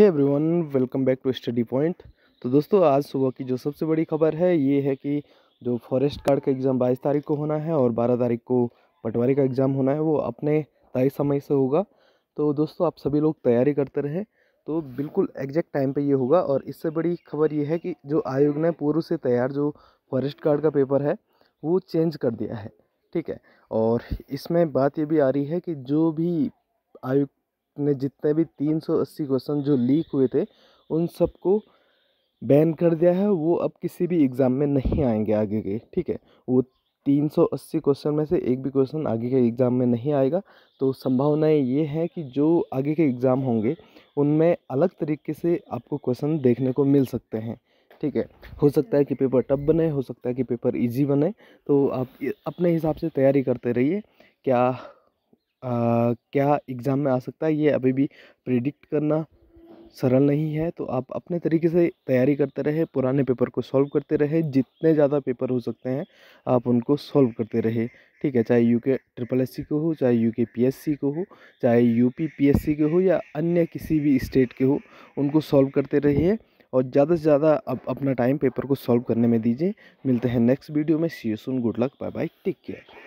है everyone welcome back to study point तो दोस्तों आज सुबह की जो सबसे बड़ी खबर है ये है कि जो फॉरेस्ट गार्ड का एग्ज़ाम 22 तारीख को होना है और 12 तारीख को पटवारी का एग्ज़ाम होना है वो अपने तय समय से होगा तो दोस्तों आप सभी लोग तैयारी करते रहें तो बिल्कुल एग्जैक्ट टाइम पे ये होगा और इससे बड़ी खबर ये है कि जो आयोग ने पूर्व से तैयार जो फॉरेस्ट गार्ड का पेपर है वो चेंज कर दिया है ठीक है और इसमें बात ये भी आ रही है कि जो भी आयोग ने जितने भी तीन सौ अस्सी क्वेश्चन जो लीक हुए थे उन सबको बैन कर दिया है वो अब किसी भी एग्ज़ाम में नहीं आएंगे आगे के ठीक है वो तीन सौ अस्सी क्वेश्चन में से एक भी क्वेश्चन आगे के एग्ज़ाम में नहीं आएगा तो संभावनाएं ये हैं कि जो आगे के एग्ज़ाम होंगे उनमें अलग तरीके से आपको क्वेश्चन देखने को मिल सकते हैं ठीक है हो सकता है कि पेपर टफ बने हो सकता है कि पेपर इजी बने तो आप अपने हिसाब से तैयारी करते रहिए क्या क्या एग्ज़ाम में आ सकता है ये अभी भी प्रिडिक्ट करना सरल नहीं है तो आप अपने तरीके से तैयारी करते रहे पुराने पेपर को सॉल्व करते रहे जितने ज़्यादा पेपर हो सकते हैं आप उनको सॉल्व करते रहे ठीक है चाहे यू के ट्रिपल एस सी हो चाहे यू के पी एस सी हो चाहे U P P S C के हो या अन्य किसी भी स्टेट के हो उनको सॉल्व करते रहिए और ज़्यादा से ज़्यादा आप अपना टाइम पेपर को सॉल्व करने में दीजिए मिलते हैं नेक्स्ट वीडियो में see you soon good luck bye bye take care